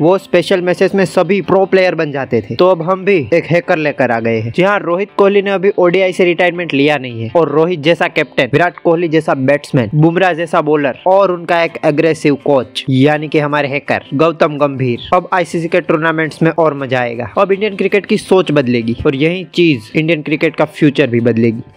वो special message में सभी प्रो प्लेयर बन जाते थे तो अब हम भी एक हैकर लेकर आ गए हैं जी हाँ रोहित कोहली ने अभी ओडीआई से रिटायरमेंट लिया नहीं है और रोहित जैसा कैप्टन विराट कोहली जैसा बैट्समैन बुमराह जैसा बॉलर और उनका एक अग्रेसिव कोच यानी कि हमारे हैकर गौतम गंभीर अब आईसीसी के टूर्नामेंट्स में और मजा आएगा अब इंडियन क्रिकेट की सोच बदलेगी और यही चीज इंडियन क्रिकेट का फ्यूचर भी बदलेगी